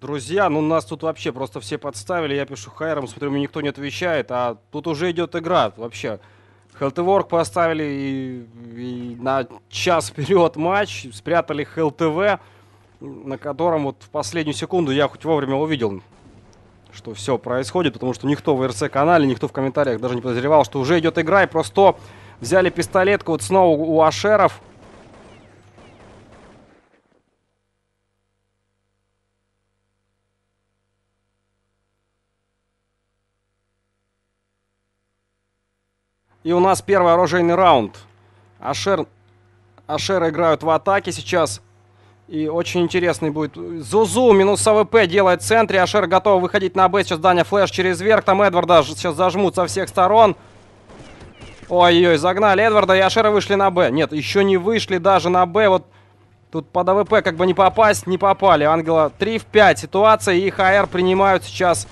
Друзья, ну нас тут вообще просто все подставили. Я пишу хайром, смотрю, мне никто не отвечает, а тут уже идет игра вообще. Хелтворк поставили и, и на час вперед матч, спрятали ХЛТВ, на котором вот в последнюю секунду я хоть вовремя увидел, что все происходит, потому что никто в РЦ-канале, никто в комментариях даже не подозревал, что уже идет игра, и просто взяли пистолетку вот снова у Ашеров, И у нас первый оружейный раунд. Ашер, Ашер играют в атаке сейчас. И очень интересный будет. Зузу минус АВП делает в центре. Ашер готов выходить на Б. Сейчас Даня флеш через верх. Там Эдварда сейчас зажмут со всех сторон. Ой-ой, загнали Эдварда и Ашера вышли на Б. Нет, еще не вышли даже на Б. Вот тут под АВП как бы не попасть, не попали. Ангела 3 в 5 ситуация. И ХР принимают сейчас...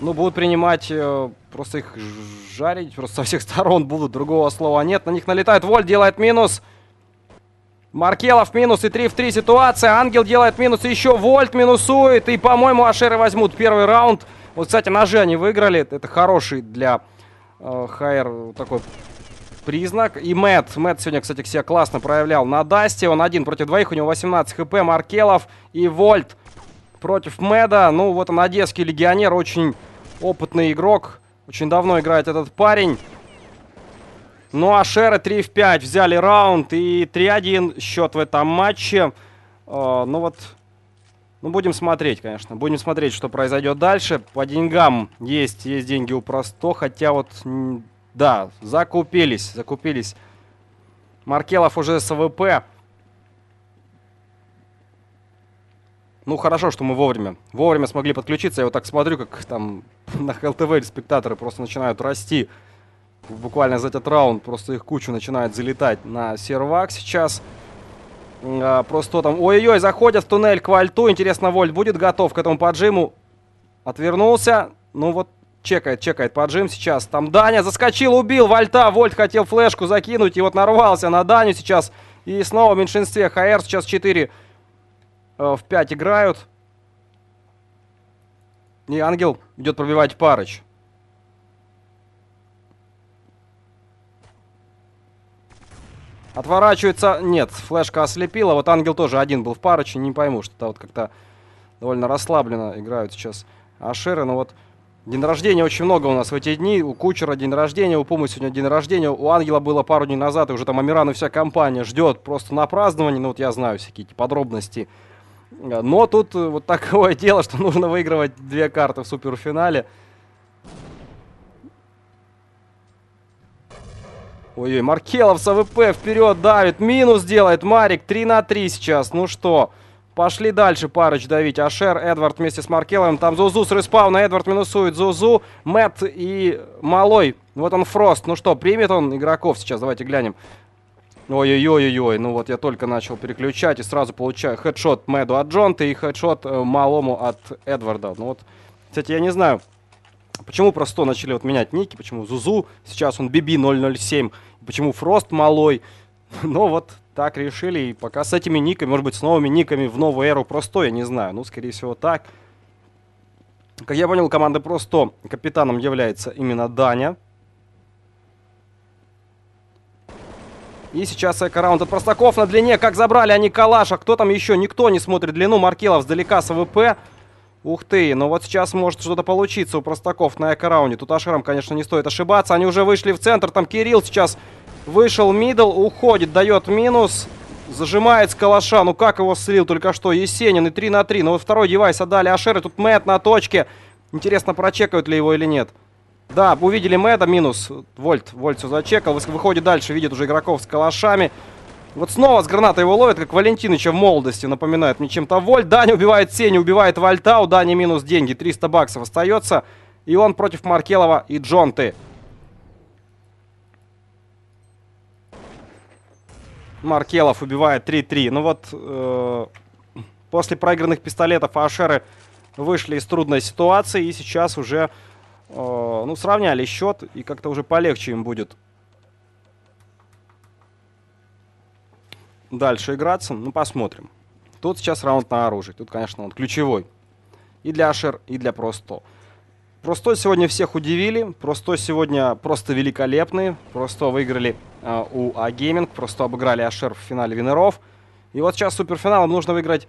Ну, будут принимать э, просто их жарить просто со всех сторон будут. Другого слова нет. На них налетает Воль, делает минус. Маркелов минус и 3 в 3 ситуация. Ангел делает минус, и еще Вольт минусует. И, по-моему, Ашеры возьмут первый раунд. Вот, кстати, ножи они выиграли. Это хороший для э, такой признак. И Мэтт. Мэтт сегодня, кстати, себя классно проявлял на Дасте. Он один против двоих. У него 18 хп. Маркелов и Вольт против Мэда. Ну, вот он, одесский легионер. Очень опытный игрок. Очень давно играет этот парень. Ну а Шеры 3 в 5 взяли раунд и 3-1 счет в этом матче. Э, ну вот, ну будем смотреть, конечно. Будем смотреть, что произойдет дальше. По деньгам есть, есть деньги у Просто, хотя вот, да, закупились, закупились. Маркелов уже с АВП. Ну, хорошо, что мы вовремя. Вовремя смогли подключиться. Я вот так смотрю, как там на ХЛТВ спектаторы просто начинают расти. Буквально за этот раунд просто их кучу начинает залетать на сервак сейчас. А, просто там... Ой-ой, заходят в туннель к вольту. Интересно, вольт будет готов к этому поджиму? Отвернулся. Ну вот, чекает, чекает поджим сейчас. Там Даня заскочил, убил вольта. Вольт хотел флешку закинуть и вот нарвался на Даню сейчас. И снова в меньшинстве. ХР сейчас 4 Э, в 5 играют. И Ангел идет пробивать Парыч. Отворачивается. Нет, флешка ослепила. Вот Ангел тоже один был в Парыче. Не пойму, что-то вот как-то довольно расслабленно играют сейчас Ашеры. Но вот день рождения очень много у нас в эти дни. У Кучера день рождения, у Пумы сегодня день рождения. У Ангела было пару дней назад, и уже там Амиран и вся компания ждет просто на празднование. Ну вот я знаю всякие эти подробности но тут э, вот такое дело, что нужно выигрывать две карты в суперфинале. Ой-ой, Маркелов с АВП вперед давит. Минус делает Марик. 3 на 3 сейчас. Ну что, пошли дальше Парыч давить. Ашер, Эдвард вместе с Маркеловым. Там Зузу с респауна. Эдвард минусует Зузу. Мэтт и Малой. Вот он Фрост. Ну что, примет он игроков сейчас? Давайте глянем. Ой-ой-ой-ой, ну вот я только начал переключать и сразу получаю хедшот Мэду от Джонта и хедшот э, Малому от Эдварда. Ну вот, кстати, я не знаю, почему просто начали вот менять ники, почему Зузу, сейчас он BB007, почему Фрост Малой, но ну вот так решили, и пока с этими никами, может быть, с новыми никами в новую эру просто, я не знаю, ну, скорее всего, так. Как я понял, команда просто капитаном является именно Даня, И сейчас эко-раунд от Простаков на длине. Как забрали они калаш, а кто там еще? Никто не смотрит длину. Маркелов сдалека с АВП. Ух ты, ну вот сейчас может что-то получиться у Простаков на эко-раунде. Тут Ашерам, конечно, не стоит ошибаться. Они уже вышли в центр. Там Кирилл сейчас вышел мидл, уходит, дает минус. Зажимает с калаша. Ну как его слил только что? Есенин и 3 на 3. Но ну вот второй девайс отдали Ашеры. Тут Мэтт на точке. Интересно, прочекают ли его или нет. Да, увидели мы это, минус. Вольт, Вольт все зачекал, выходит дальше, видит уже игроков с калашами. Вот снова с гранатой его ловит, как Валентиныча в молодости, напоминает мне чем-то Вольт. Даня убивает Сени, убивает Вольта, у Дани минус деньги, 300 баксов остается. И он против Маркелова и Джонты. Маркелов убивает 3-3. Ну вот, э, после проигранных пистолетов Ашеры вышли из трудной ситуации и сейчас уже Э, ну, сравняли счет, и как-то уже полегче им будет дальше играться. Ну, посмотрим. Тут сейчас раунд на оружие. Тут, конечно, он ключевой. И для Ашер, и для Просто. Просто сегодня всех удивили. Просто сегодня просто великолепный. Просто выиграли э, у Агейминг, Просто обыграли Ашер в финале Винеров. И вот сейчас суперфиналом нужно выиграть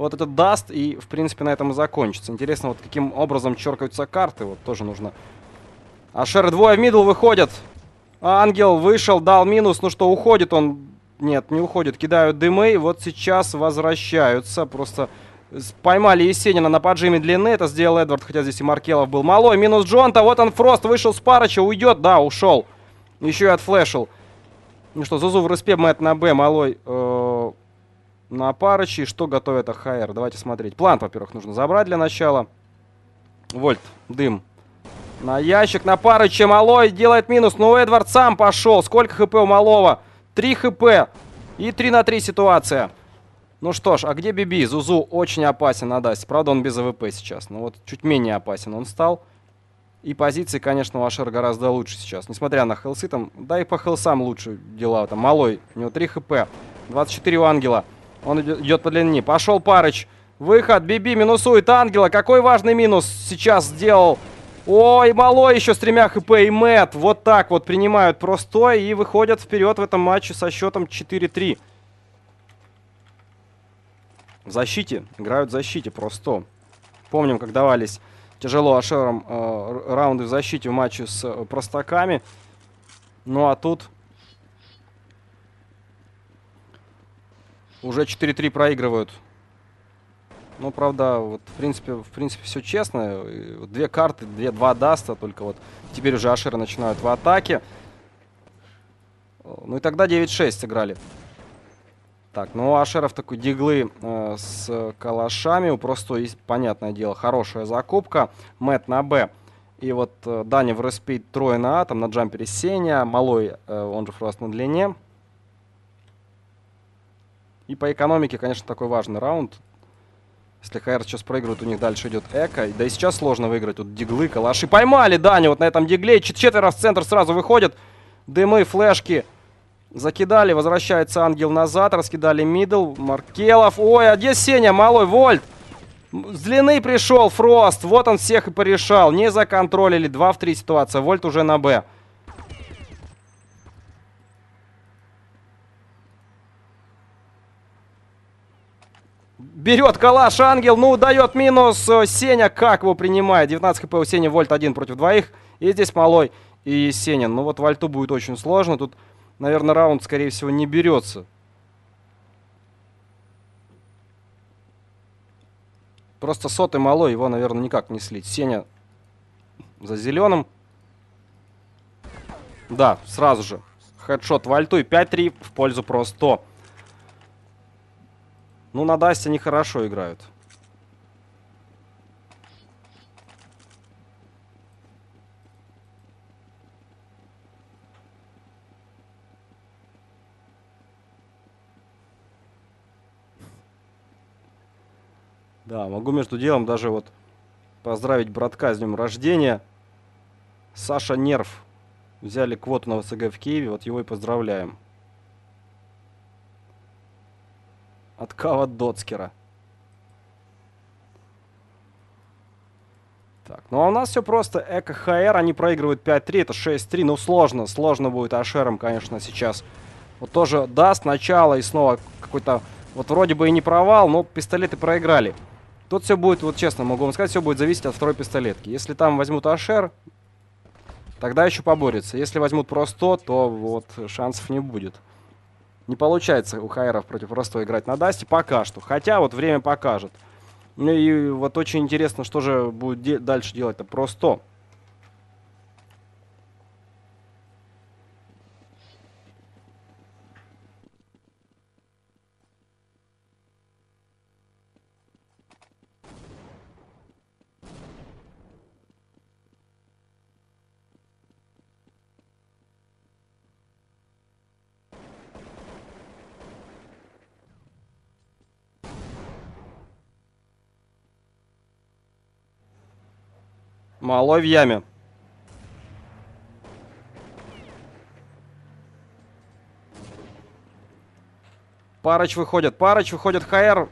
вот этот даст, и, в принципе, на этом и закончится. Интересно, вот каким образом черкаются карты, вот тоже нужно. Ашер двое в мидл выходят. Ангел вышел, дал минус, ну что, уходит он. Нет, не уходит, кидают дымы, вот сейчас возвращаются, просто... Поймали Есенина на поджиме длины. Это сделал Эдвард, хотя здесь и Маркелов был малой. Минус Джонта. Вот он, Фрост. Вышел с парыча. Уйдет. Да, ушел. Еще и отфлешил. Ну что, Зузу в респе, Мэтт на Б. Малой э, на парочи. Что готовят АХР? Давайте смотреть. План, во-первых, нужно забрать для начала. Вольт, дым. На ящик, на парыче. Малой делает минус. Но ну, Эдвард сам пошел. Сколько хп у Малого? 3 хп. И 3 на 3 ситуация. Ну что ж, а где Биби? Зузу очень опасен, Адаси. Правда, он без АВП сейчас. Но вот чуть менее опасен он стал. И позиции, конечно, у Ашера гораздо лучше сейчас. Несмотря на хелсы там, да и по хелсам лучше дела. Там малой, у него 3 хп, 24 у Ангела. Он идет по длине. Пошел Парыч. Выход. Биби минусует Ангела. Какой важный минус сейчас сделал. Ой, Малой еще с тремя хп и Мэтт. Вот так вот принимают простой и выходят вперед в этом матче со счетом 4-3. В защите. Играют в защите просто. Помним, как давались тяжело Ашером э, раунды в защите в матче с э, простаками. Ну а тут Уже 4-3 проигрывают. Ну, правда, вот, в принципе, в принципе, все честно. Две карты, две, два даста, только вот теперь уже Ашеры начинают в атаке. Ну и тогда 9-6 играли, Так, ну у Ашеров такой диглы э, с калашами. У просто есть, понятное дело, хорошая закупка. Мэт на Б. И вот э, Дани в респейт трое на А, там на джампере Сеня, Малой, э, он же просто на длине. И по экономике, конечно, такой важный раунд. Если ХР сейчас проигрывают, у них дальше идет Эко. Да и сейчас сложно выиграть. Тут диглы, калаши. Поймали Даню вот на этом дигле. Четверо в центр сразу выходят. Дымы, флешки. Закидали, возвращается Ангел назад. Раскидали мидл. Маркелов. Ой, а где Сеня? Малой Вольт. С длины пришел Фрост. Вот он всех и порешал. Не законтролили. 2 в 3 ситуация. Вольт уже на Б. Берет калаш Ангел, ну дает минус. Э, Сеня как его принимает? 19 хп у Сени, вольт один против двоих. И здесь Малой и Есенин. Ну вот вольту будет очень сложно. Тут, наверное, раунд, скорее всего, не берется. Просто сотый Малой его, наверное, никак не слить. Сеня за зеленым. Да, сразу же. Хедшот Вольту и 5-3 в пользу просто. Ну, на Дасте они хорошо играют. Да, могу между делом даже вот поздравить братка с днем рождения. Саша Нерв. Взяли квоту на ВСГ в Киеве, вот его и поздравляем. От Кава Доцкера. Так, ну а у нас все просто. Эко ХР, они проигрывают 5-3, это 6-3. Ну сложно, сложно будет Ашером, конечно, сейчас. Вот тоже даст начало и снова какой-то... Вот вроде бы и не провал, но пистолеты проиграли. Тут все будет, вот честно могу вам сказать, все будет зависеть от второй пистолетки. Если там возьмут Ашер, тогда еще поборется. Если возьмут просто, то вот шансов не будет. Не получается у Хайеров против Ростова играть на Дасте пока что. Хотя вот время покажет. Ну и вот очень интересно, что же будет де- дальше делать-то просто. Малой в яме. Парыч выходит. Парыч выходит ХР.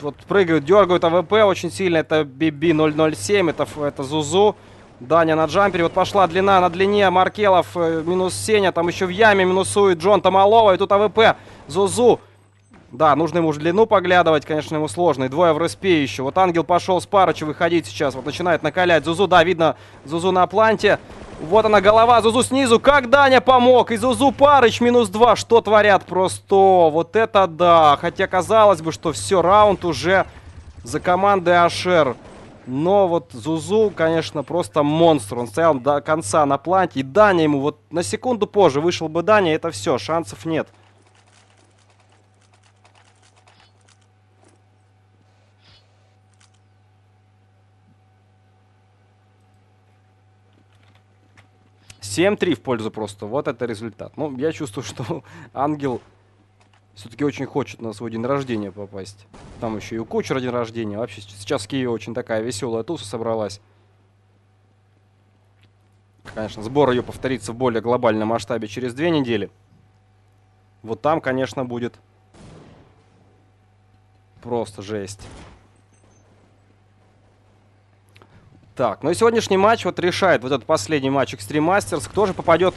Вот прыгают, дергают АВП очень сильно. Это BB007, это, это Зузу. Даня на джампере. Вот пошла длина на длине. Маркелов э, минус Сеня. Там еще в яме минусует Джон Тамалова. И тут АВП. Зузу да, нужно ему уже длину поглядывать, конечно, ему сложно. И двое в респе еще. Вот Ангел пошел с парочи выходить сейчас. Вот начинает накалять Зузу. Да, видно Зузу на планте. Вот она голова, Зузу снизу. Как Даня помог? И Зузу Парыч минус два, Что творят просто? Вот это да. Хотя казалось бы, что все, раунд уже за командой Ашер. Но вот Зузу, конечно, просто монстр. Он стоял до конца на планте. И Даня ему вот на секунду позже вышел бы Даня. Это все, шансов нет. 7-3 в пользу просто. Вот это результат. Ну, я чувствую, что Ангел все-таки очень хочет на свой день рождения попасть. Там еще и у Кучера день рождения. Вообще сейчас в Киеве очень такая веселая туса собралась. Конечно, сбор ее повторится в более глобальном масштабе через две недели. Вот там, конечно, будет просто жесть. Так, ну и сегодняшний матч вот решает вот этот последний матч Extreme Masters. Кто же попадет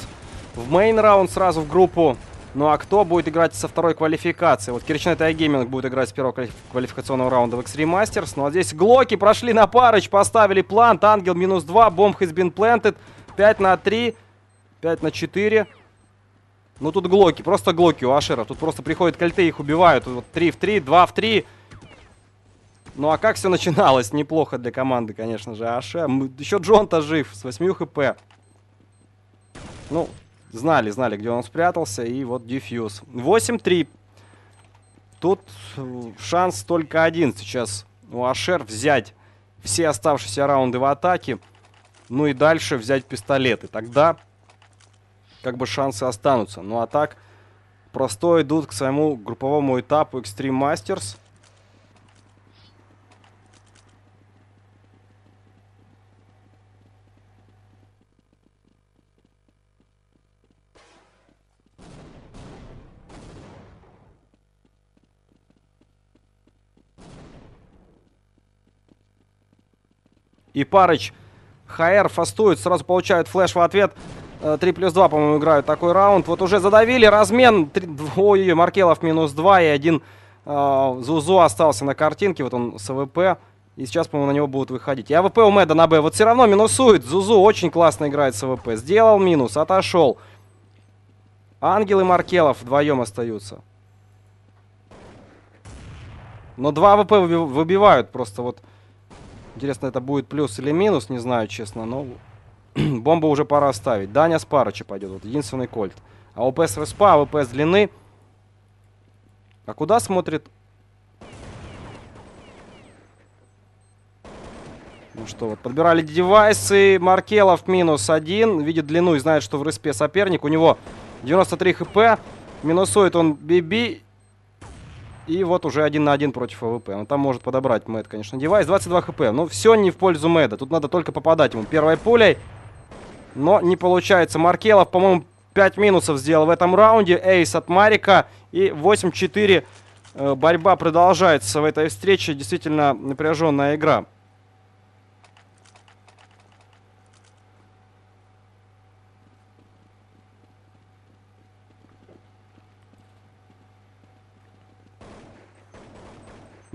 в мейн-раунд сразу в группу? Ну а кто будет играть со второй квалификации? Вот Киричнет Айгейминг будет играть с первого квалификационного раунда в x Masters. Ну а здесь Глоки прошли на парыч, поставили плант. Ангел минус 2, бомб has been planted. 5 на 3, 5 на 4. Ну тут Глоки, просто Глоки у Ашера. Тут просто приходят кольты, их убивают. Вот 3 в 3, 2 в 3. Ну а как все начиналось? Неплохо для команды, конечно же, Аше. Еще Джон-то жив, с 8 хп. Ну, знали, знали, где он спрятался, и вот дефьюз. 8-3. Тут шанс только один сейчас у Ашер взять все оставшиеся раунды в атаке. Ну и дальше взять пистолеты. Тогда как бы шансы останутся. Ну а так, простой идут к своему групповому этапу Extreme Masters. и Парыч. ХР фастует, сразу получают флеш в ответ. 3 э, плюс 2, по-моему, играют такой раунд. Вот уже задавили, размен. Ой-ой, Маркелов минус 2 и один э, Зузу остался на картинке. Вот он с АВП. И сейчас, по-моему, на него будут выходить. И АВП у Мэда на Б. Вот все равно минусует. Зузу очень классно играет с АВП. Сделал минус, отошел. Ангел и Маркелов вдвоем остаются. Но два АВП выбивают просто вот... Интересно, это будет плюс или минус, не знаю, честно, но... Бомбу уже пора оставить. Даня с Парыча пойдет, вот единственный кольт. А ОПС Респа, а ОПС длины. А куда смотрит? Ну что, вот подбирали девайсы. Маркелов минус один. Видит длину и знает, что в Респе соперник. У него 93 хп. Минусует он Биби. И вот уже один на один против АВП. Он ну, там может подобрать Мэд, конечно, девайс. 22 хп. Но ну, все не в пользу Мэда. Тут надо только попадать ему первой пулей. Но не получается. Маркелов, по-моему, 5 минусов сделал в этом раунде. Эйс от Марика. И 8-4. Э, борьба продолжается в этой встрече. Действительно напряженная игра.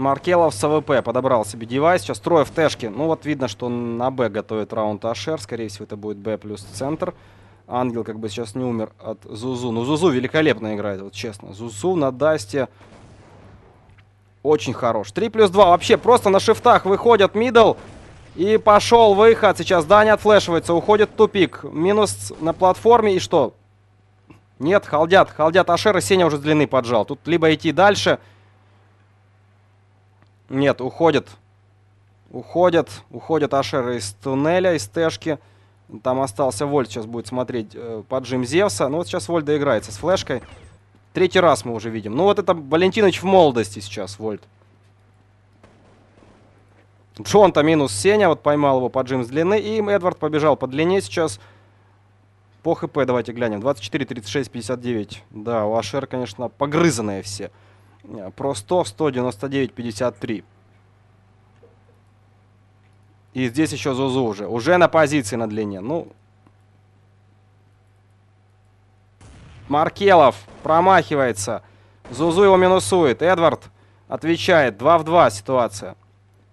Маркелов с АВП подобрал себе девайс. Сейчас трое в Тэшке. Ну вот видно, что он на Б готовит раунд Ашер. Скорее всего, это будет Б плюс центр. Ангел как бы сейчас не умер от Зузу. Ну, Зузу великолепно играет, вот честно. Зузу на Дасте очень хорош. 3 плюс 2. Вообще просто на шифтах выходят мидл. И пошел выход. Сейчас Даня отфлешивается. Уходит тупик. Минус на платформе. И что? Нет, халдят. Халдят Ашера. Сеня уже с длины поджал. Тут либо идти дальше... Нет, уходит. уходит, уходит Ашер из туннеля, из Тэшки. Там остался Вольт, сейчас будет смотреть э, поджим Зевса. Ну вот сейчас Вольт доиграется с флешкой. Третий раз мы уже видим. Ну вот это Валентинович в молодости сейчас, Вольт. Джон-то минус Сеня, вот поймал его поджим с длины. И Эдвард побежал по длине сейчас. По хп давайте глянем. 24, 36, 59. Да, у Ашер, конечно, погрызанные все. Все про 100 в 199.53. И здесь еще Зузу уже. Уже на позиции на длине. Ну, Маркелов промахивается. Зузу его минусует. Эдвард отвечает. 2 в 2 ситуация.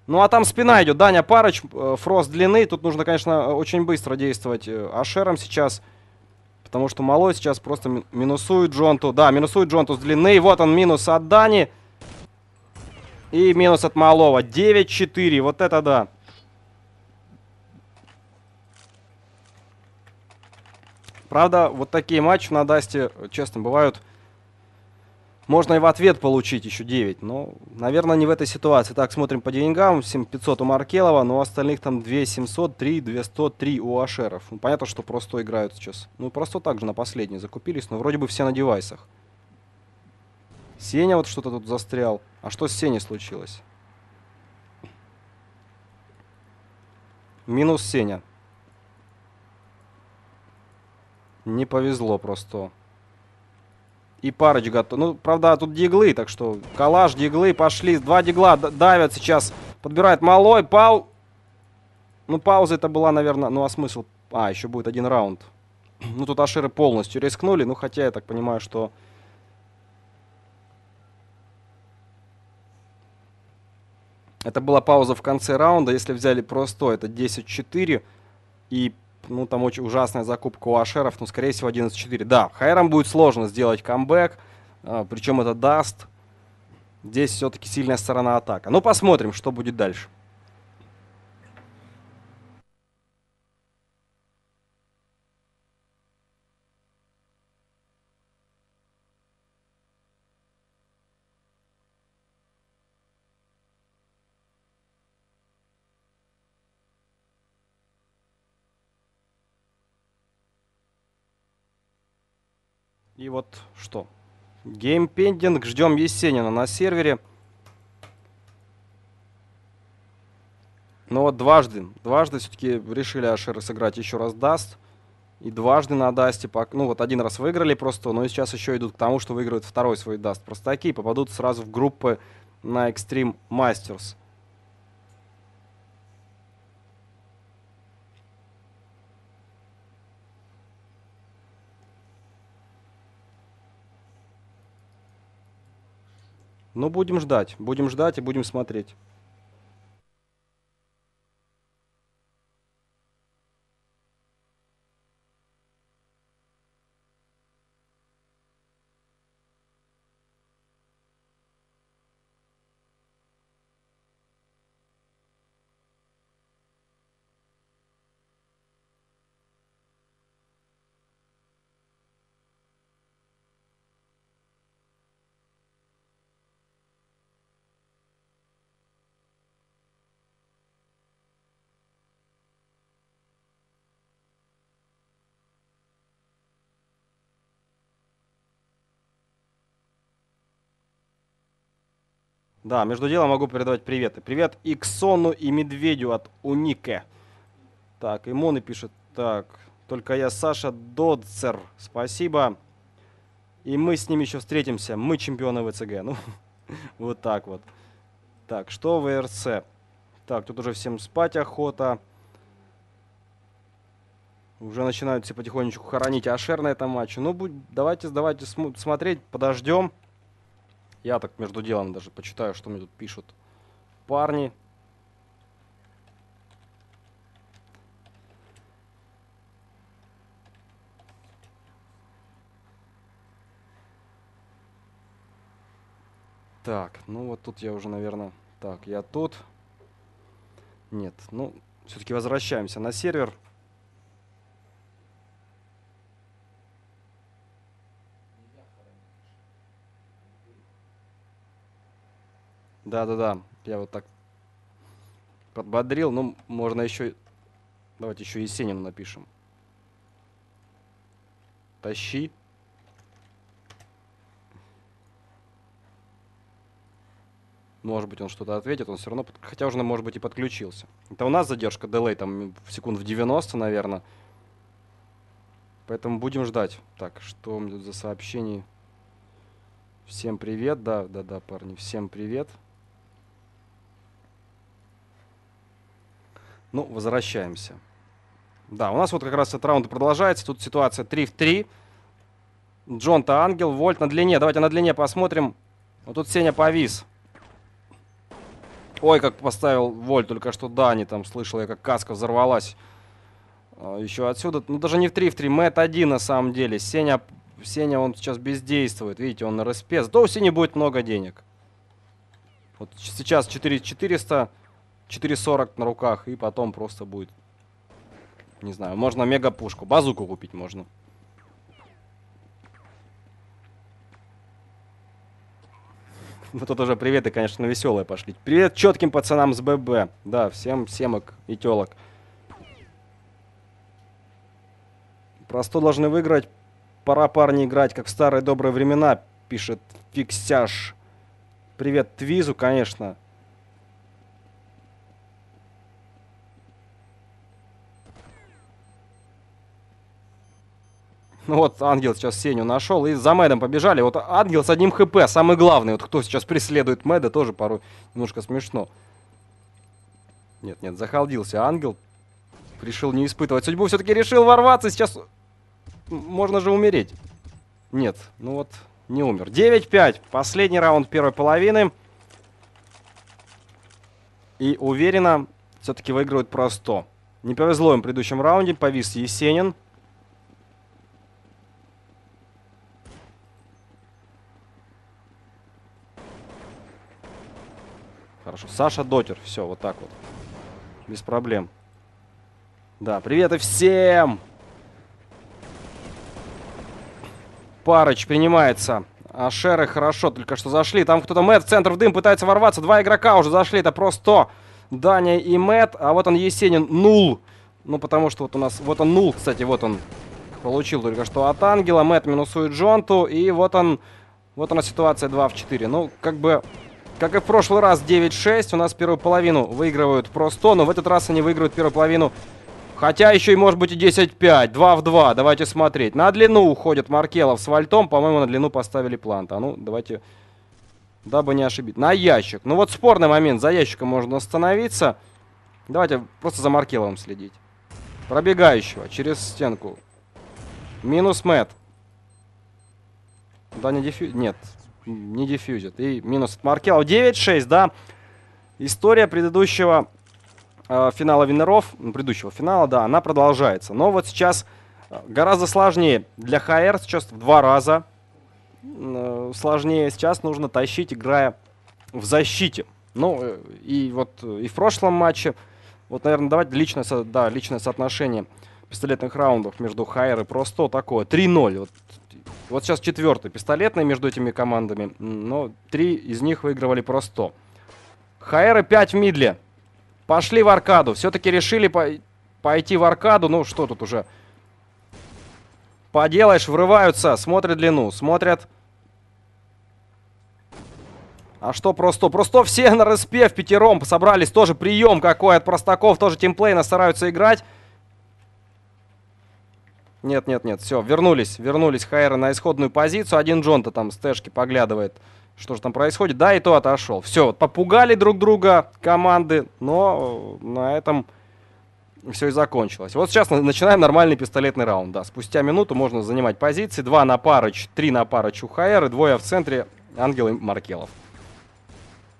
Ну а там спина идет. Даня Парыч, э, фрост длины. Тут нужно, конечно, очень быстро действовать э, Ашером сейчас. Сейчас. Потому что Малой сейчас просто минусует Джонту. Да, минусует Джонту с длины. И Вот он, минус от Дани. И минус от Малого. 9-4. Вот это да. Правда, вот такие матчи на Дасте, э, честно, бывают можно и в ответ получить еще 9, но, наверное, не в этой ситуации. Так, смотрим по деньгам. 500 у Маркелова, но у остальных там 2700, 3, 203 у Ашеров. Ну, понятно, что просто играют сейчас. Ну, просто так же на последний закупились, но вроде бы все на девайсах. Сеня вот что-то тут застрял. А что с Сеней случилось? Минус Сеня. Не повезло просто и парочка, готов. Ну, правда, тут диглы, так что Калаш диглы пошли. Два дигла давят сейчас. Подбирает малой. Пау... Ну, пауза это была, наверное... Ну, а смысл? А, еще будет один раунд. Ну, тут Аширы полностью рискнули. Ну, хотя я так понимаю, что... Это была пауза в конце раунда. Если взяли просто, это 10-4. И ну, там очень ужасная закупка у Ашеров, но ну, скорее всего, 11-4. Да, Хайрам будет сложно сделать камбэк, а, причем это даст. Здесь все-таки сильная сторона атака. Ну, посмотрим, что будет дальше. И вот что. Геймпендинг. Ждем Есенина на сервере. Но вот дважды, дважды все-таки решили Ашеры сыграть еще раз даст. И дважды на дасте, ну вот один раз выиграли просто, но сейчас еще идут к тому, что выиграют второй свой даст. Просто такие попадут сразу в группы на Extreme Masters. Но будем ждать, будем ждать и будем смотреть. Да, между делом могу передавать приветы. Привет Иксону и Медведю от Унике. Так, и Моны пишет. Так, только я Саша Додцер. Спасибо. И мы с ним еще встретимся. Мы чемпионы ВЦГ. Ну, вот так вот. Так, что в РЦ? Так, тут уже всем спать охота. Уже начинают все потихонечку хоронить Ашер на этом матче. Ну, будь, давайте, давайте см смотреть, подождем. Я так между делом даже почитаю, что мне тут пишут парни. Так, ну вот тут я уже, наверное... Так, я тут. Нет, ну, все-таки возвращаемся на сервер. Да-да-да, я вот так подбодрил. Ну, можно еще... Давайте еще Есенину напишем. Тащи. Может быть, он что-то ответит, он все равно... Под... Хотя уже, может быть, и подключился. Это у нас задержка, дилей там в секунд в 90, наверное. Поэтому будем ждать. Так, что у меня тут за сообщение? Всем привет, да, да, да, парни, всем привет. Привет. Ну, возвращаемся. Да, у нас вот как раз этот раунд продолжается. Тут ситуация 3 в 3. Джон-то ангел, Вольт на длине. Давайте на длине посмотрим. Вот тут Сеня повис. Ой, как поставил Вольт только что Дани. Там слышал я, как каска взорвалась. А, Еще отсюда. Ну, даже не в 3 в 3. Мэтт один на самом деле. Сеня, Сеня он сейчас бездействует. Видите, он на РСП. Зато у Сени будет много денег. Вот сейчас 4400. 400 4.40 на руках, и потом просто будет... Не знаю, можно мега-пушку. Базуку купить можно. Ну, тут уже приветы, конечно, веселые пошли. Привет четким пацанам с ББ. Да, всем семок и телок. Просто должны выиграть. Пора, парни, играть, как в старые добрые времена, пишет Фиксяж. Привет Твизу, конечно. Ну вот Ангел сейчас Сеню нашел. И за Мэдом побежали. Вот Ангел с одним хп, самый главный. Вот кто сейчас преследует Мэда, тоже порой немножко смешно. Нет, нет, захалдился Ангел. Решил не испытывать судьбу. Все-таки решил ворваться. Сейчас можно же умереть. Нет, ну вот не умер. 9-5. Последний раунд первой половины. И уверенно все-таки выигрывают просто. Не повезло им в предыдущем раунде. Повис Есенин. хорошо. Саша Дотер. Все, вот так вот. Без проблем. Да, привет и всем! Парыч принимается. А Шеры хорошо только что зашли. Там кто-то Мэтт в центр в дым пытается ворваться. Два игрока уже зашли. Это просто Даня и Мэтт. А вот он Есенин. Нул. Ну, потому что вот у нас... Вот он нул, кстати. Вот он получил только что от Ангела. Мэтт минусует Джонту. И вот он... Вот она ситуация 2 в 4. Ну, как бы как и в прошлый раз 9-6, у нас первую половину выигрывают просто, но в этот раз они выиграют первую половину, хотя еще и может быть и 10-5, 2 в 2, давайте смотреть. На длину уходит Маркелов с вальтом, по-моему, на длину поставили Плант, А ну, давайте, дабы не ошибить. На ящик. Ну вот спорный момент, за ящиком можно остановиться. Давайте просто за Маркеловым следить. Пробегающего через стенку. Минус Мэтт. Даня Дефю... Нет, не дефьюзит. И минус от Маркела. 9-6, да. История предыдущего э, финала Винеров, ну, предыдущего финала, да, она продолжается. Но вот сейчас э, гораздо сложнее для ХР. Сейчас в два раза э, сложнее. Сейчас нужно тащить, играя в защите. Ну, э, и вот э, и в прошлом матче, вот, наверное, давать личное, да, личное соотношение пистолетных раундов между Хайер и Просто такое. 3-0. Вот вот сейчас четвертый пистолетный между этими командами, но три из них выигрывали просто. Хаэра 5 в мидле. Пошли в аркаду. Все-таки решили по пойти в аркаду. Ну, что тут уже поделаешь, врываются, смотрят длину, смотрят... А что просто? Просто все на РСП в пятером собрались, тоже прием какой от простаков, тоже тимплейно стараются играть. Нет, нет, нет, все, вернулись, вернулись Хайра на исходную позицию. Один джон там с тэшки поглядывает, что же там происходит. Да, и то отошел. Все, вот попугали друг друга команды, но э, на этом все и закончилось. Вот сейчас начинаем нормальный пистолетный раунд, да. Спустя минуту можно занимать позиции. Два на парыч, три на парыч у Хайры, двое в центре Ангел и Маркелов.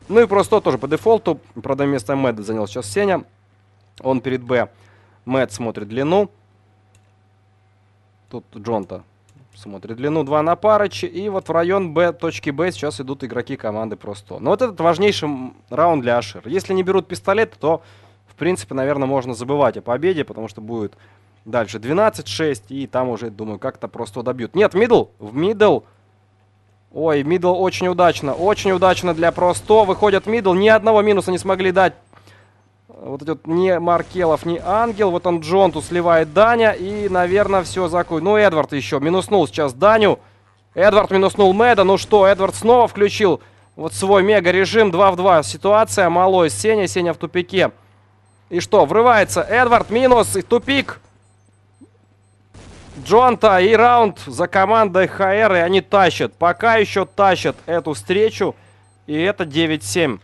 Ну и просто тоже по дефолту. Правда, место Мэда занял сейчас Сеня. Он перед Б. Мэд смотрит длину. Тут Джонта смотрит. Длину 2 на парочи. И вот в район Б, точки Б сейчас идут игроки команды просто. Но вот этот важнейший раунд для Ашер. Если не берут пистолет, то, в принципе, наверное, можно забывать о победе, потому что будет дальше 12-6. И там уже, думаю, как-то просто добьют. Нет, мидл. В мидл. Ой, мидл очень удачно. Очень удачно для просто. Выходят мидл. Ни одного минуса не смогли дать вот идет не Маркелов, не Ангел. Вот он Джонту сливает Даня. И, наверное, все закует. Ну, Эдвард еще минуснул сейчас Даню. Эдвард минуснул Меда, Ну что, Эдвард снова включил вот свой мега-режим. 2 в 2 ситуация. Малой Сеня. Сеня в тупике. И что, врывается Эдвард. Минус и тупик. Джонта и раунд за командой ХР. И они тащат. Пока еще тащат эту встречу. И это 9-7.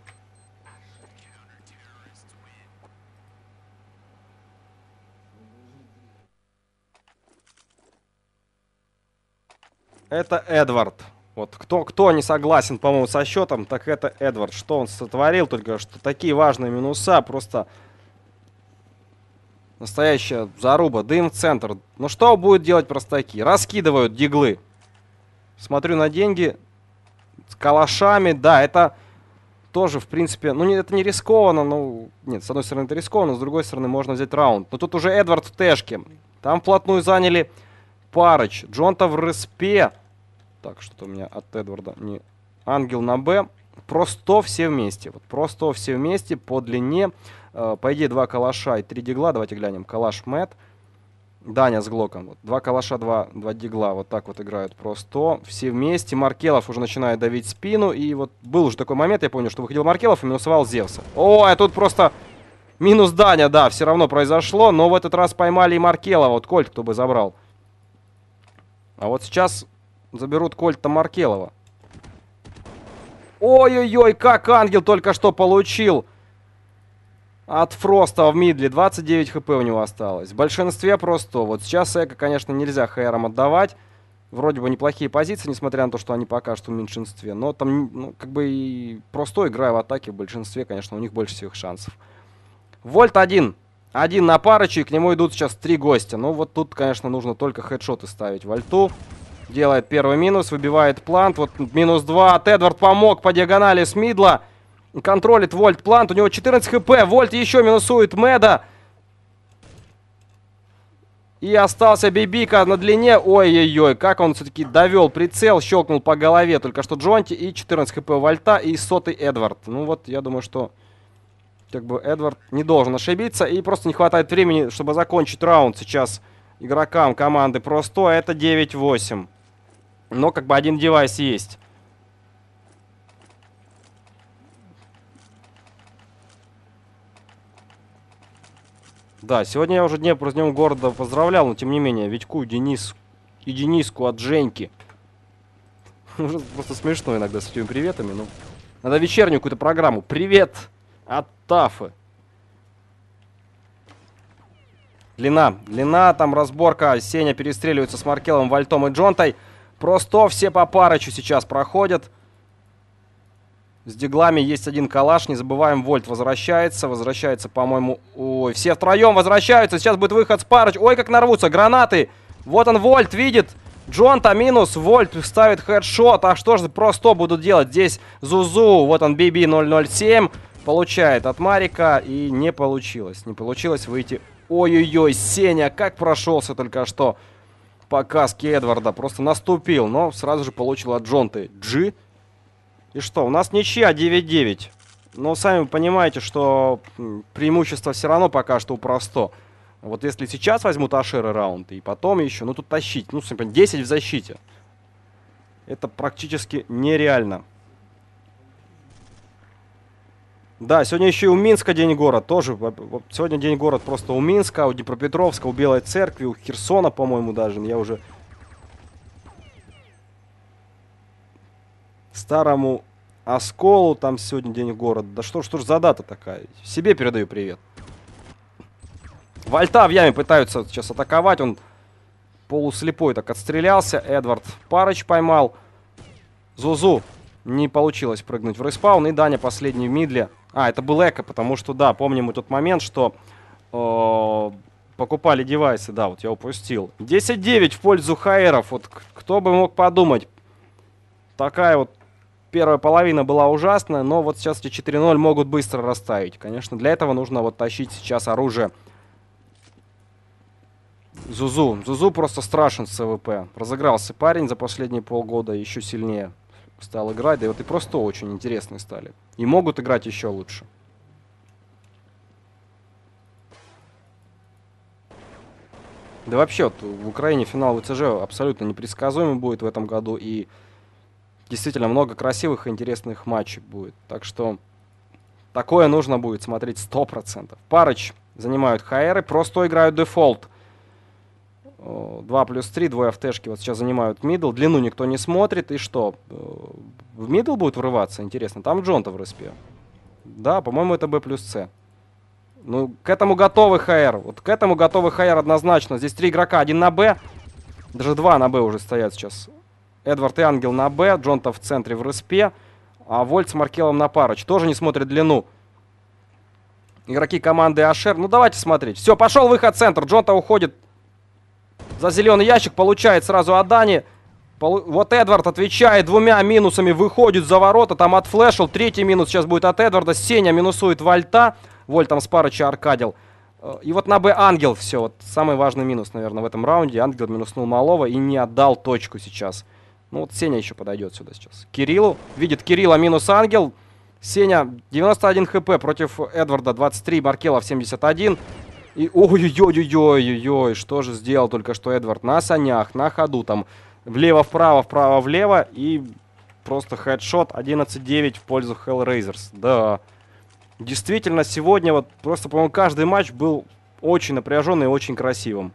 Это Эдвард. Вот кто, кто не согласен, по-моему, со счетом, так это Эдвард. Что он сотворил только, что такие важные минуса, просто настоящая заруба, дым в центр. Ну что будет делать простаки? Раскидывают диглы. Смотрю на деньги с калашами, да, это тоже, в принципе, ну не, это не рискованно, ну, нет, с одной стороны это рискованно, с другой стороны можно взять раунд. Но тут уже Эдвард в тешке, там вплотную заняли Парыч, Джонта в респе, так, что у меня от Эдварда не... Ангел на Б. Просто все вместе. Вот просто все вместе по длине. Э, по идее, два калаша и три дигла. Давайте глянем. Калаш Мэт. Даня с Глоком. Вот. Два калаша, два, два дигла. Вот так вот играют просто. Все вместе. Маркелов уже начинает давить спину. И вот был уже такой момент, я помню, что выходил Маркелов и минусовал Зевса. О, а тут просто минус Даня, да, все равно произошло. Но в этот раз поймали и Маркелова. Вот Кольт кто бы забрал. А вот сейчас заберут Кольта Маркелова. Ой-ой-ой, как Ангел только что получил от Фроста в мидле. 29 хп у него осталось. В большинстве просто. Вот сейчас эко, конечно, нельзя хром отдавать. Вроде бы неплохие позиции, несмотря на то, что они пока что в меньшинстве. Но там, ну, как бы и просто играя в атаке, в большинстве, конечно, у них больше всех шансов. Вольт один. Один на парочи, к нему идут сейчас три гостя. Ну, вот тут, конечно, нужно только хедшоты ставить вольту. Делает первый минус, выбивает плант. Вот минус 2. Эдвард помог по диагонали с мидла. Контролит Вольт плант. У него 14 хп. Вольт еще минусует Меда. И остался Бибика на длине. Ой-ой-ой, как он все-таки довел прицел, щелкнул по голове только что Джонти. И 14 хп Вольта, и сотый Эдвард. Ну вот, я думаю, что как бы Эдвард не должен ошибиться. И просто не хватает времени, чтобы закончить раунд сейчас игрокам команды Просто. Это 9-8. Но как бы один девайс есть. Да, сегодня я уже Днепр с днем города поздравлял, но тем не менее, Витьку, Денис и Дениску от Женьки. Просто смешно иногда с этими приветами, ну. Надо вечернюю какую-то программу. Привет от Тафы. Длина. Длина, там разборка. Сеня перестреливается с Маркелом, Вальтом и Джонтой. Просто все по парочу сейчас проходят. С деглами есть один калаш. Не забываем, Вольт возвращается. Возвращается, по-моему... Ой, все втроем возвращаются. Сейчас будет выход с парыч. Ой, как нарвутся. Гранаты. Вот он, Вольт, видит. Джонта минус, Вольт ставит хедшот, а что же просто будут делать? Здесь Зузу, вот он BB007, получает от Марика и не получилось. Не получилось выйти. Ой-ой-ой, Сеня, как прошелся только что показки Эдварда. Просто наступил, но сразу же получил от Джонты G. И что, у нас ничья 9-9. Но сами понимаете, что преимущество все равно пока что у просто. Вот если сейчас возьмут ашеры раунд, и потом еще, ну тут тащить, ну, 10 в защите. Это практически нереально. Да, сегодня еще и у Минска день город тоже. Э, сегодня день город просто у Минска, у Днепропетровска, у Белой Церкви, у Херсона, по-моему, даже. Я уже... Старому Осколу там сегодня день города. Да что, что ж за дата такая? Себе передаю привет. Вальта в яме пытаются сейчас атаковать. Он полуслепой так отстрелялся. Эдвард Парыч поймал. Зузу не получилось прыгнуть в респаун. И Даня последний в мидле а, это был эко, потому что, да, помним мы тот момент, что э, покупали девайсы, да, вот я упустил. 10-9 в пользу хайеров, вот кто бы мог подумать. Такая вот первая половина была ужасная, но вот сейчас эти 4-0 могут быстро расставить. Конечно, для этого нужно вот тащить сейчас оружие. Зузу. Зузу просто страшен с ЦВП. Разыгрался парень за последние полгода еще сильнее стал играть, да и вот и просто очень интересные стали. И могут играть еще лучше. Да вообще, вот, в Украине финал ВЦЖ абсолютно непредсказуемый будет в этом году, и действительно много красивых и интересных матчей будет. Так что такое нужно будет смотреть 100%. Парыч занимают хайеры, просто играют дефолт. 2 плюс 3, двое ФТшки вот сейчас занимают мидл, длину никто не смотрит, и что? Э, в мидл будет врываться? Интересно, там Джонта в респе. Да, по-моему, это Б плюс С. Ну, к этому готовы ХР. Вот к этому готовы ХР однозначно. Здесь три игрока, один на Б. Даже два на Б уже стоят сейчас. Эдвард и Ангел на Б, Джонта в центре в респе, а Вольт с Маркелом на парочке. Тоже не смотрит длину. Игроки команды Ашер. Ну, давайте смотреть. Все, пошел выход центр. Джонта уходит за зеленый ящик. Получает сразу Адани. Вот Эдвард отвечает двумя минусами, выходит за ворота, там отфлешил. Третий минус сейчас будет от Эдварда. Сеня минусует Вольта. Вольт там с Парыча аркадил. Э, и вот на Б Ангел все. Вот самый важный минус, наверное, в этом раунде. Ангел минуснул Малого и не отдал точку сейчас. Ну вот Сеня еще подойдет сюда сейчас. Кириллу. Видит Кирилла минус Ангел. Сеня 91 хп против Эдварда 23, Маркелов 71. И ой-ой-ой-ой-ой, что же сделал только что Эдвард на санях, на ходу там влево-вправо, вправо-влево и просто хедшот 11-9 в пользу Hellraisers. Да, действительно, сегодня вот просто, по-моему, каждый матч был очень напряженный и очень красивым.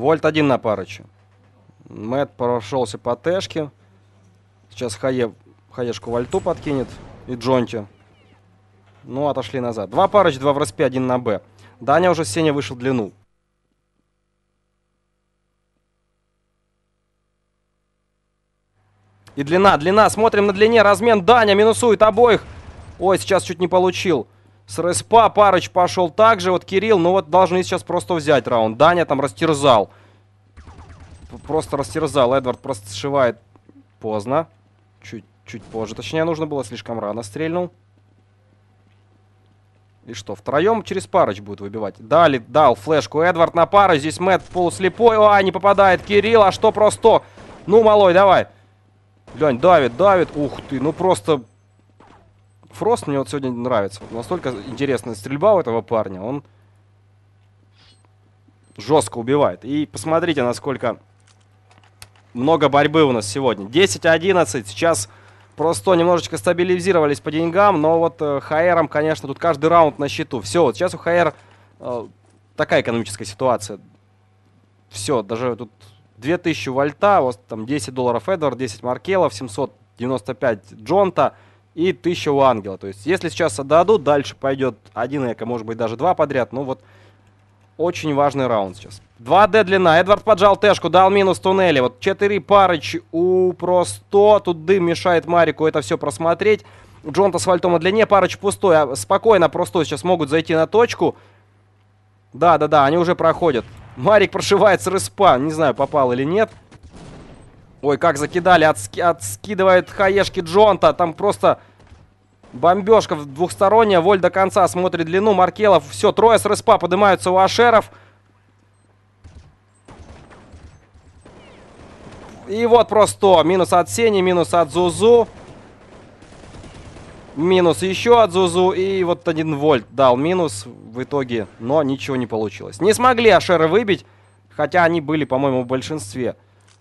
Вольт один на Парыча. Мэт прошелся по Тэшке. Сейчас Хае, Хаешку Вольту подкинет. И Джонти. Ну, отошли назад. Два Парыч, два в распе, один на Б. Даня уже Сеня вышел длину. И длина, длина. Смотрим на длине. Размен Даня минусует обоих. Ой, сейчас чуть не получил. С респа Парыч пошел также. Вот Кирилл, ну вот должны сейчас просто взять раунд. Даня там растерзал. Просто растерзал. Эдвард просто сшивает поздно. Чуть, чуть позже. Точнее, нужно было слишком рано стрельнул. И что, втроем через Парыч будет выбивать? Дали, дал флешку Эдвард на пару. Здесь Мэтт полуслепой. О, не попадает Кирилл. А что просто? Ну, малой, давай. Лень, давит, давит. Ух ты, ну просто Фрост мне вот сегодня нравится. Настолько интересная стрельба у этого парня. Он жестко убивает. И посмотрите, насколько много борьбы у нас сегодня. 10-11. Сейчас просто немножечко стабилизировались по деньгам. Но вот э, Хаэром, конечно, тут каждый раунд на счету. Все, вот сейчас у Хаэр э, такая экономическая ситуация. Все, даже тут 2000 вольта, вот там 10 долларов Эдвард, 10 Маркелов, 795 Джонта и 1000 у ангела. То есть, если сейчас отдадут, дальше пойдет один эко, может быть, даже два подряд. Ну вот, очень важный раунд сейчас. 2D длина. Эдвард поджал тэшку, дал минус туннели. Вот 4 парыч у просто. Тут дым мешает Марику это все просмотреть. Джонта с вальтом на длине. Парыч пустой. А спокойно просто сейчас могут зайти на точку. Да-да-да, они уже проходят. Марик прошивает с респа. Не знаю, попал или нет. Ой, как закидали. Отски отскидывает хаешки Джонта. Там просто бомбежка двухсторонняя. Воль до конца смотрит длину. Маркелов. Все, трое с респа поднимаются у Ашеров. И вот просто минус от Сени, минус от Зузу. Минус еще от Зузу. И вот один вольт дал минус в итоге. Но ничего не получилось. Не смогли Ашеры выбить. Хотя они были, по-моему, в большинстве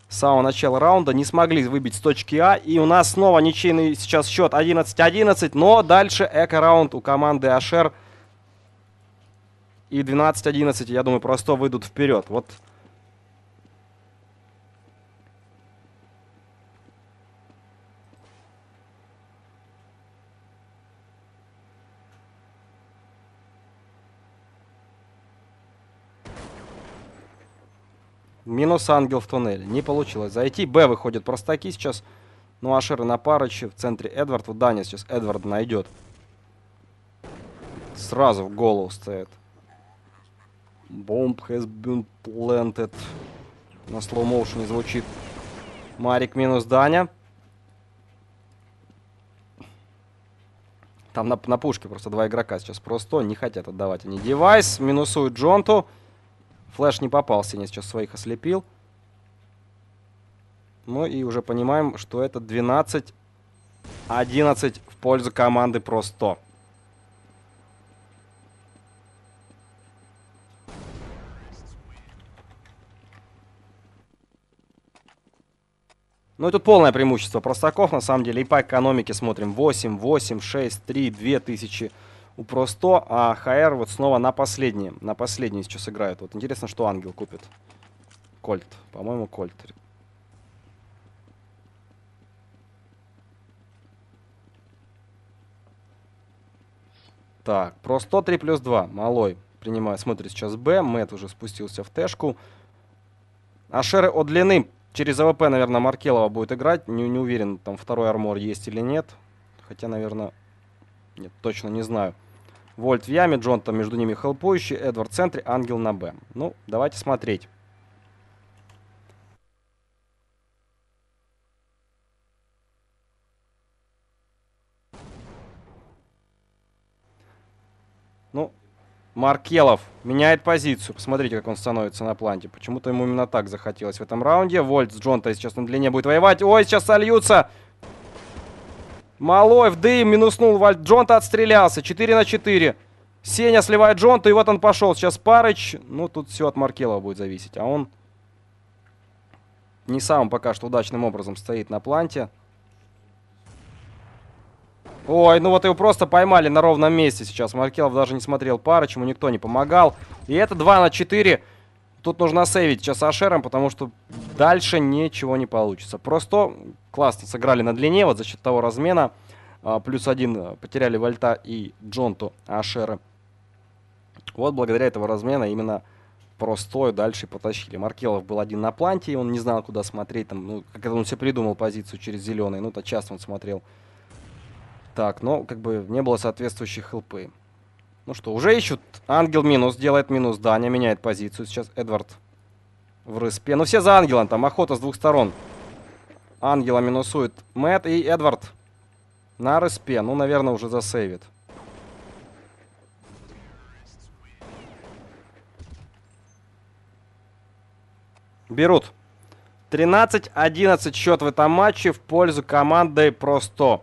с самого начала раунда, не смогли выбить с точки А. И у нас снова ничейный сейчас счет 11-11, но дальше эко-раунд у команды Ашер. И 12-11, я думаю, просто выйдут вперед. Вот переноса ангел в туннель. Не получилось зайти. Б выходит простаки сейчас. Ну, Ашер и Напарыч в центре Эдвард. Вот Даня сейчас Эдвард найдет. Сразу в голову стоит. Бомб has been planted. На слоу-моушене звучит. Марик минус Даня. Там на, на пушке просто два игрока сейчас просто не хотят отдавать. Они девайс минусуют Джонту. Флэш не попался, не сейчас своих ослепил. Ну и уже понимаем, что это 12-11 в пользу команды про 100. Ну и тут полное преимущество простаков, на самом деле. И по экономике смотрим 8, 8, 6, 3, 2000 у Просто, а ХР вот снова на последние. На последние сейчас играют. Вот интересно, что Ангел купит. Кольт. По-моему, Кольт. Так, Просто 3 плюс 2. Малой принимает, смотрит сейчас Б. Мэтт уже спустился в А Шеры от длины. Через АВП, наверное, Маркелова будет играть. Не, не уверен, там второй армор есть или нет. Хотя, наверное, нет, точно не знаю. Вольт в яме, Джон там между ними хелпующий, Эдвард в центре, Ангел на Б. Ну, давайте смотреть. Ну, Маркелов меняет позицию. Посмотрите, как он становится на планте. Почему-то ему именно так захотелось в этом раунде. Вольт с Джонта сейчас на длине будет воевать. Ой, сейчас сольются. Малой в дым минуснул Вальд. Джонта отстрелялся. 4 на 4. Сеня сливает Джонта и вот он пошел. Сейчас Парыч. Ну, тут все от Маркелова будет зависеть. А он не самым пока что удачным образом стоит на планте. Ой, ну вот его просто поймали на ровном месте сейчас. Маркелов даже не смотрел Парыч, ему никто не помогал. И это 2 на 4. Тут нужно сейвить сейчас Ашером, потому что дальше ничего не получится. Просто классно сыграли на длине, вот за счет того размена. А, плюс один э, потеряли Вольта и Джонту Ашеры. Вот благодаря этого размена именно простой дальше потащили. Маркелов был один на планте, и он не знал, куда смотреть. Там, ну, как он себе придумал позицию через зеленый. Ну, то часто он смотрел. Так, но как бы не было соответствующих хлп. Ну что, уже ищут. Ангел минус, делает минус. Даня меняет позицию. Сейчас Эдвард в рыспе. Ну все за Ангелом, там охота с двух сторон. Ангела минусует Мэтт и Эдвард на рыспе. Ну, наверное, уже засейвит. Берут. 13-11 счет в этом матче в пользу команды просто.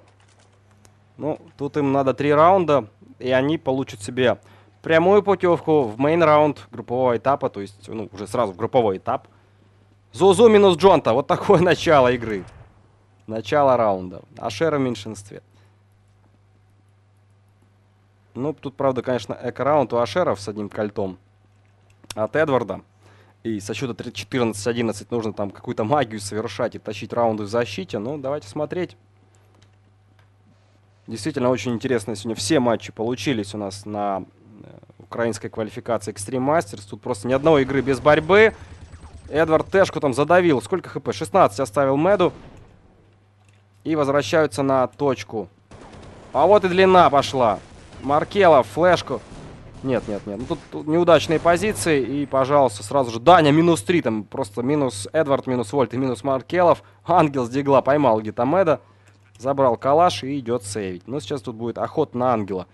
Ну, тут им надо три раунда и они получат себе прямую путевку в мейн-раунд группового этапа, то есть ну, уже сразу в групповой этап. Зузу минус Джонта. Вот такое начало игры. Начало раунда. Ашера в меньшинстве. Ну, тут, правда, конечно, эко-раунд у Ашеров с одним кольтом от Эдварда. И со счета 14-11 нужно там какую-то магию совершать и тащить раунды в защите. Ну, давайте смотреть. Действительно, очень интересно сегодня. Все матчи получились у нас на э, украинской квалификации Extreme Masters. Тут просто ни одной игры без борьбы. Эдвард Тэшку там задавил. Сколько хп? 16 оставил Мэду. И возвращаются на точку. А вот и длина пошла. Маркелов, флешку. Нет, нет, нет. Ну, тут, тут неудачные позиции. И, пожалуйста, сразу же... Даня, минус 3. Там просто минус Эдвард, минус Вольт и минус Маркелов. Ангел с дигла поймал Гитамеда. меда. Забрал калаш и идет сейвить. Но сейчас тут будет охот на ангела.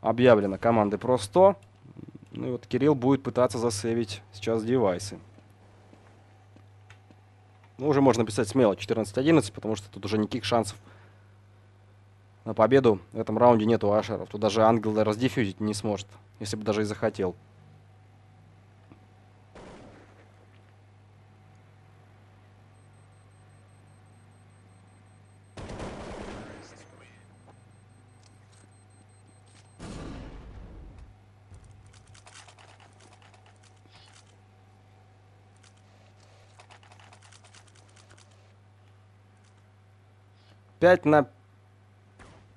Объявлено команды про 100. Ну и вот Кирилл будет пытаться засейвить сейчас девайсы. Ну, уже можно писать смело 14-11, потому что тут уже никаких шансов на победу в этом раунде нету Ашеров. Тут даже Ангел раздефюзить не сможет, если бы даже и захотел. 5 на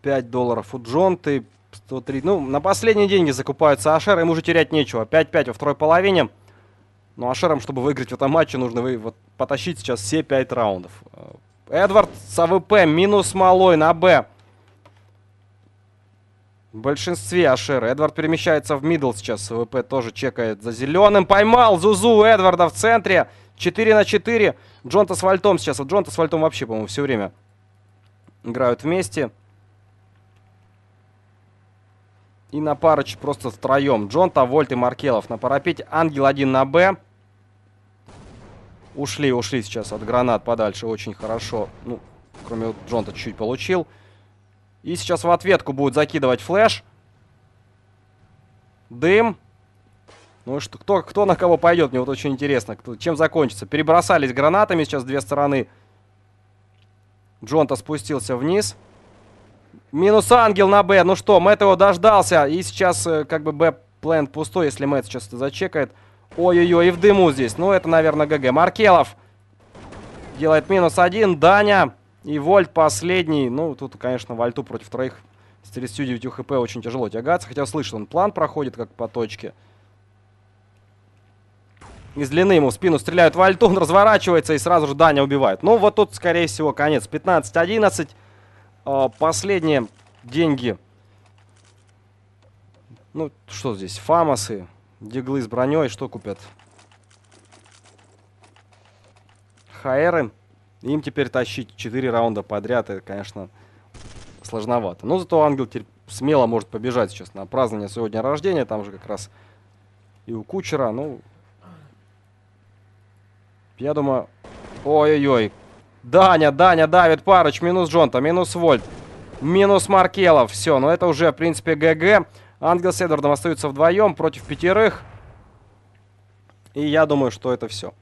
5 долларов у Джонты. 103. Ну, на последние деньги закупаются Ашер, им уже терять нечего. 5-5 во второй половине. Но Ашерам, чтобы выиграть в этом матче, нужно вы, вот, потащить сейчас все 5 раундов. Э, Эдвард с АВП минус малой на Б. В большинстве Ашер. Эдвард перемещается в мидл сейчас. А ВП тоже чекает за зеленым. Поймал Зузу Эдварда в центре. 4 на 4. Джонта с Вальтом сейчас. Вот Джонта с Вальтом вообще, по-моему, все время играют вместе. И на парыч просто втроем. Джон, Тавольт и Маркелов на парапете. Ангел один на Б. Ушли, ушли сейчас от гранат подальше. Очень хорошо. Ну, кроме Джонта чуть-чуть получил. И сейчас в ответку будет закидывать флэш. Дым. Ну что, кто, кто на кого пойдет, мне вот очень интересно, кто, чем закончится. Перебросались гранатами сейчас две стороны. Джонта спустился вниз. Минус ангел на Б. Ну что, Мэтт его дождался. И сейчас э, как бы Б плент пустой, если Мэтт сейчас зачекает. Ой-ой-ой, и в дыму здесь. Ну, это, наверное, ГГ. Маркелов делает минус один. Даня и Вольт последний. Ну, тут, конечно, Вольту против троих с 39 хп очень тяжело тягаться. Хотя, слышал, он план проходит как по точке из длины ему в спину стреляют в альту, он разворачивается и сразу же Даня убивает. Ну, вот тут, скорее всего, конец. 15-11. А, последние деньги. Ну, что здесь? Фамосы, диглы с броней, что купят? Хаэры. Им теперь тащить 4 раунда подряд, это, конечно, сложновато. Но ну, зато Ангел теперь смело может побежать сейчас на празднование сегодня рождения. Там же как раз и у Кучера, ну, я думаю... Ой-ой-ой. Даня, Даня давит Парыч. Минус Джонта, минус Вольт. Минус Маркелов. Все, ну это уже, в принципе, ГГ. Ангел с Эдвардом остаются вдвоем против пятерых. И я думаю, что это все.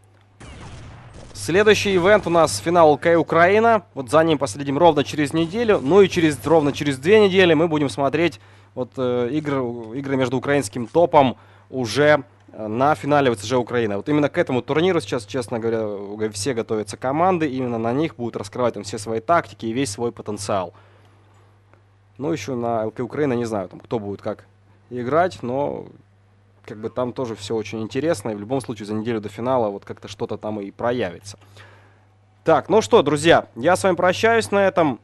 Следующий ивент у нас финал ЛК Украина. Вот за ним последим ровно через неделю. Ну и через ровно через две недели мы будем смотреть вот э, игр, игры между украинским топом уже на финале ВЦЖ Украина. Вот именно к этому турниру сейчас, честно говоря, все готовятся команды, именно на них будут раскрывать там все свои тактики и весь свой потенциал. Ну, еще на ЛК Украина не знаю, там, кто будет как играть, но как бы там тоже все очень интересно, и в любом случае за неделю до финала вот как-то что-то там и проявится. Так, ну что, друзья, я с вами прощаюсь на этом.